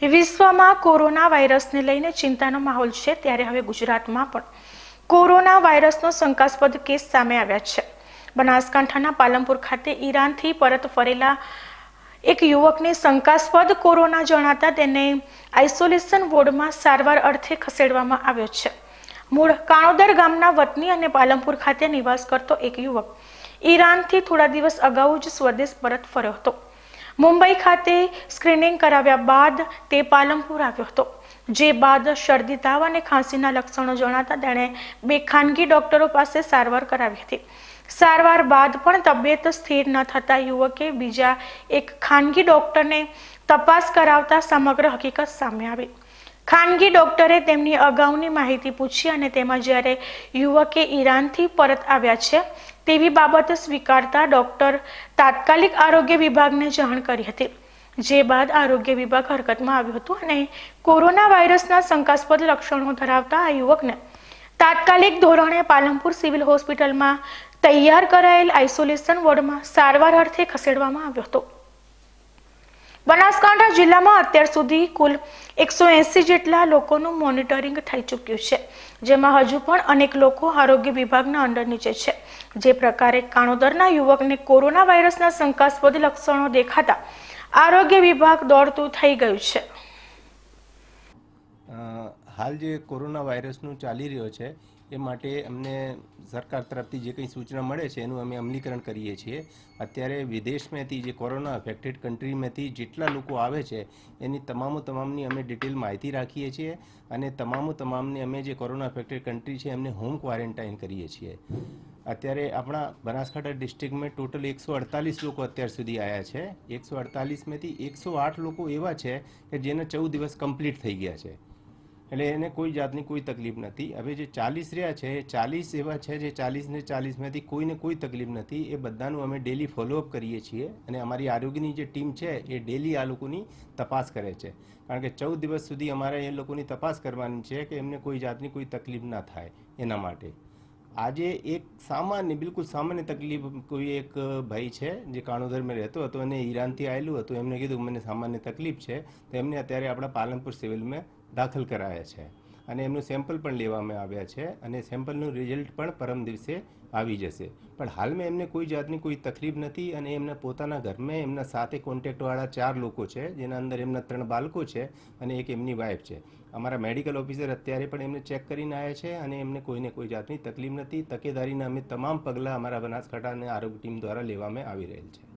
વિશ્વમાં કોરોના વાયરસને લઈને ચિંતાનો માહોલ છે ત્યારે હવે ગુજરાતમાં પણ કોરોના વાયરસનો શંકાસ્પદ કેસ સામે આવ્યા છે બનાસકાંઠાના પાલનપુર ખાતે ઈરાનથી પરત ફરેલા એક યુવકને શંકાસ્પદ કોરોના જણાતા તેને આઇસોલેશન વોર્ડમાં સારવાર અર્થે ખસેડવામાં આવ્યો છે મૂળ કાણોદર ગામના વતની અને પાલનપુર ખાતે નિવાસ કરતો એક યુવક ઈરાનથી થોડા દિવસ અગાઉ જ સ્વદેશ પરત ફર્યો હતો મુંબઈ ખાતે સ્ક્રીનિંગ કરાવ્યા બાદ તે પાલનપુર આવ્યો હતો જે બાદ શરદી તાવ અને ખાંસીના લક્ષણો જણાતા તેણે બે ખાનગી ડોક્ટરો પાસે સારવાર કરાવી હતી સારવાર બાદ પણ તબિયત સ્થિર ન થતા યુવકે બીજા એક ખાનગી ડોક્ટરને તપાસ કરાવતા સમગ્ર હકીકત સામે આવી ખાનગી ડોક્ટરે તેમની અગાઉની માહિતી પૂછી અને તેમાં જ્યારે યુવકે ઈરાનથી પરત આવ્યા છે તેવી બાબત સ્વીકારતા ડોક્ટર તાત્કાલિક આરોગ્ય વિભાગને જાણ કરી હતી જે બાદ આરોગ્ય વિભાગ હરકતમાં આવ્યું હતું અને કોરોના વાયરસના શંકાસ્પદ લક્ષણો ધરાવતા આ યુવકને તાત્કાલિક ધોરણે પાલનપુર સિવિલ હોસ્પિટલમાં તૈયાર કરાયેલ આઇસોલેશન વોર્ડમાં સારવાર અર્થે ખસેડવામાં આવ્યો હતો બનાસકાંઠા જિલ્લામાં અત્યાર સુધી કુલ એકસો એસી જેટલા લોકોનું મોનિટરિંગ થઈ ચૂક્યું છે જેમાં હજુ પણ અનેક લોકો આરોગ્ય વિભાગના અંડર નીચે છે જે પ્રકારે કાણોદરના યુવકને કોરોના વાયરસના શંકાસ્પદ લક્ષણો દેખાતા આરોગ્ય વિભાગ દોડતું થઈ ગયું છે હાલ જે કોરોના વાયરસનું ચાલી રહ્યો છે એ માટે અમને સરકાર તરફથી જે કંઈ સૂચના મળે છે એનું અમે અમલીકરણ કરીએ છીએ અત્યારે વિદેશમાંથી જે કોરોના અફેક્ટેડ કન્ટ્રીમાંથી જેટલા લોકો આવે છે એની તમામો તમામની અમે ડિટેલ માહિતી રાખીએ છીએ અને તમામો તમામની અમે જે કોરોના અફેક્ટેડ કન્ટ્રી છે એમને હોમ ક્વોરન્ટાઇન કરીએ છીએ અત્યારે આપણા બનાસકાંઠા ડિસ્ટ્રિક્ટમાં ટોટલ એકસો અડતાલીસ લોકો અત્યાર સુધી આવ્યા છે એકસો અડતાલીસમાંથી એકસો આઠ લોકો એવા છે કે જેના ચૌદ દિવસ કમ્પ્લીટ થઈ ગયા છે એટલે એને કોઈ જાતની કોઈ તકલીફ નથી હવે જે ચાલીસ રહ્યા છે એ ચાલીસ એવા છે જે ચાલીસને ચાલીસમાંથી કોઈને કોઈ તકલીફ નથી એ બધાનું અમે ડેલી ફોલોઅપ કરીએ છીએ અને અમારી આરોગ્યની જે ટીમ છે એ ડેલી આ લોકોની તપાસ કરે છે કારણ કે ચૌદ દિવસ સુધી અમારે એ લોકોની તપાસ કરવાની છે કે એમને કોઈ જાતની કોઈ તકલીફ ના થાય એના માટે આજે એક સામાન્ય બિલકુલ સામાન્ય તકલીફ કોઈ એક ભાઈ છે જે કાણોધરમાં રહેતો હતો અને ઈરાનથી આવેલું હતું એમને કીધું મને સામાન્ય તકલીફ છે તો એમને અત્યારે આપણા પાલનપુર સિવિલમાં દાખલ કરાયા છે અને એમનું સેમ્પલ પણ લેવામાં આવ્યા છે અને સેમ્પલનું રિઝલ્ટ પણ પરમ દિવસે આવી જશે પણ હાલમાં એમને કોઈ જાતની કોઈ તકલીફ નથી અને એમના પોતાના ઘરમાં એમના સાથે કોન્ટેક્ટવાળા ચાર લોકો છે જેના અંદર એમના ત્રણ બાળકો છે અને એક એમની વાઇફ છે અમારા મેડિકલ ઓફિસર અત્યારે પણ એમને ચેક કરીને આવ્યા છે અને એમને કોઈને કોઈ જાતની તકલીફ નથી તકેદારીના અમે તમામ પગલાં અમારા બનાસકાંઠા અને આરોગ્ય ટીમ દ્વારા લેવામાં આવી રહેલ છે